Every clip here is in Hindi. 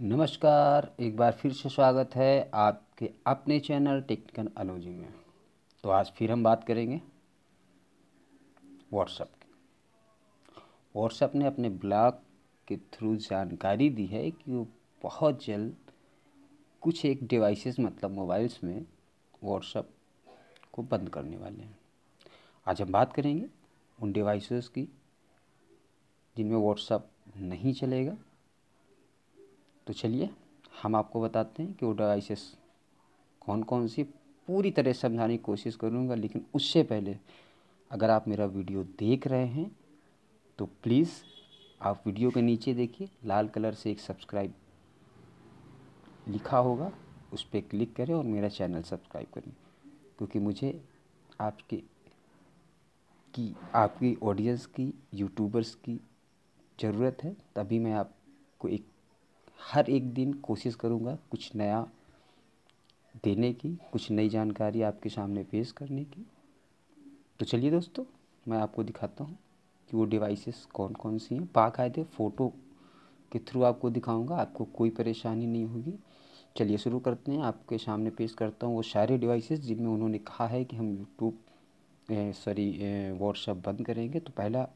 नमस्कार एक बार फिर से स्वागत है आपके अपने चैनल टेक्निकल अनोजी में तो आज फिर हम बात करेंगे व्हाट्सएप की व्हाट्सएप ने अपने ब्लॉग के थ्रू जानकारी दी है कि वो बहुत जल्द कुछ एक डिवाइसेस मतलब मोबाइल्स में व्हाट्सएप को बंद करने वाले हैं आज हम बात करेंगे उन डिवाइसेस की जिनमें व्हाट्सएप नहीं चलेगा तो चलिए हम आपको बताते हैं कि वो डिवाइसेस कौन कौन सी पूरी तरह समझाने की कोशिश करूँगा लेकिन उससे पहले अगर आप मेरा वीडियो देख रहे हैं तो प्लीज़ आप वीडियो के नीचे देखिए लाल कलर से एक सब्सक्राइब लिखा होगा उस पर क्लिक करें और मेरा चैनल सब्सक्राइब करें क्योंकि मुझे आपके की आपकी ऑडियंस की यूट्यूबर्स की ज़रूरत है तभी मैं आपको एक हर एक दिन कोशिश करूँगा कुछ नया देने की कुछ नई जानकारी आपके सामने पेश करने की तो चलिए दोस्तों मैं आपको दिखाता हूँ कि वो डिवाइसेस कौन कौन सी हैं बाकायदे फ़ोटो के थ्रू आपको दिखाऊंगा आपको कोई परेशानी नहीं होगी चलिए शुरू करते हैं आपके सामने पेश करता हूँ वो सारे डिवाइसेस जिनमें उन्होंने कहा है कि हम यूट्यूब सॉरी व्हाट्सअप बंद करेंगे तो पहला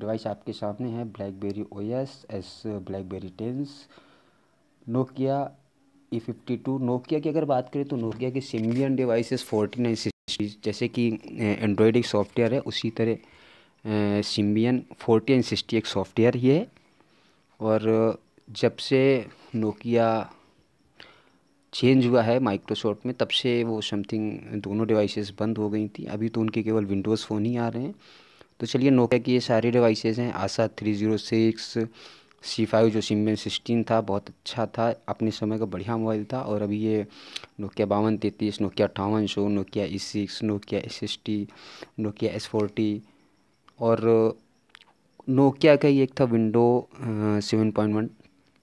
डिवाइस आपके सामने है BlackBerry O S S BlackBerry tens Nokia E fifty two Nokia की अगर बात करें तो नोकिया के Symbian devices forty nine sixty जैसे कि एंड्रॉयड एक सॉफ्टवेयर है उसी तरह सिम्बियन फोर्टी नाइन सिक्सटी एक सॉफ्टवेयर ही है और जब से नोकिया चेंज हुआ है माइक्रोसॉफ्ट में तब से वो समथिंग दोनों डिवाइसेस बंद हो गई थी अभी तो उनके केवल विंडोज़ फ़ोन ही आ रहे हैं तो चलिए नोकिया की ये सारी डिवाइसेस हैं Asha three zero six C five जो सिमबेन सिक्सटीन था बहुत अच्छा था अपने समय का बढ़िया मोबाइल था और अभी ये नोकिया बावन तैंतीस नोकिया अट्ठावन सौ Nokia E six Nokia S S T Nokia S forty और नोकिया का ही एक था विंडो सेवन पॉइंट वन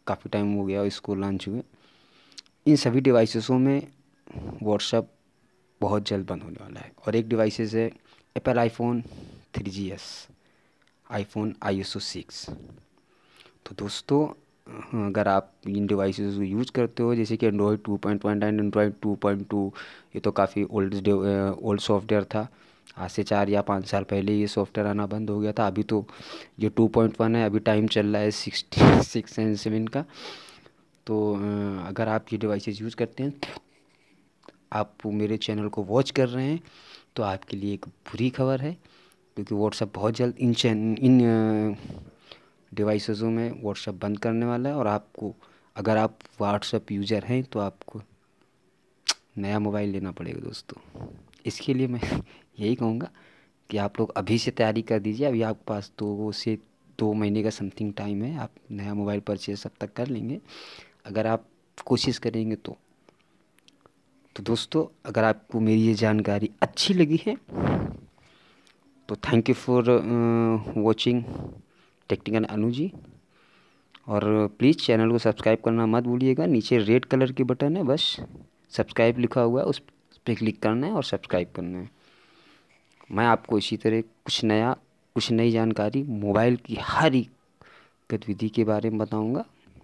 काफ़ी टाइम हो गया इसको लॉन्च हुए इन सभी डिवाइसों में व्हाट्सअप बहुत जल्द बंद होने वाला है और एक डिवाइसेस है Apple iPhone three G S iPhone I S O six तो दोस्तों हम्म, अगर आप इन डिवाइस को यूज़ करते हो जैसे कि Android two point one and Android two point two ये तो काफ़ी ओल्ड ओल्ड सॉफ्टवेयर था आज से चार या पाँच साल पहले ये सॉफ्टवेयर आना बंद हो गया था अभी तो ये टू पॉइंट वन है अभी टाइम चल रहा है सिक्सटी सिक्स एंड सेवन का तो अगर आप ये डिवाइसेस यूज़ करते हैं आप मेरे चैनल को वॉच कर रहे हैं तो आपके लिए एक बुरी खबर है क्योंकि व्हाट्सअप बहुत जल्द इन चैन इन डिवाइसों में व्हाट्सएप बंद करने वाला है और आपको अगर आप व्हाट्सएप यूज़र हैं तो आपको नया मोबाइल लेना पड़ेगा दोस्तों इसके लिए मैं यही कहूँगा कि आप लोग अभी से तैयारी कर दीजिए अभी आपके पास दो से दो महीने का समथिंग टाइम है आप नया मोबाइल परचेज अब तक कर लेंगे अगर आप कोशिश करेंगे तो तो दोस्तों अगर आपको मेरी ये जानकारी अच्छी लगी है तो thank you for watching technical Anu ji और प्लीज़ चैनल को सब्सक्राइब करना मत भूलिएगा नीचे रेड कलर की बटन है बस सब्सक्राइब लिखा हुआ है उस पर क्लिक करना है और सब्सक्राइब करना है मैं आपको इसी तरह कुछ नया कुछ नई जानकारी मोबाइल की हर एक गतिविधि के बारे में बताऊंगा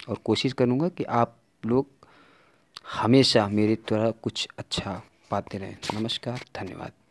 और कोशिश करूंगा कि आप लोग हमेशा मेरे द्वारा कुछ अच्छा पाते रहें नमस्कार धन्यवाद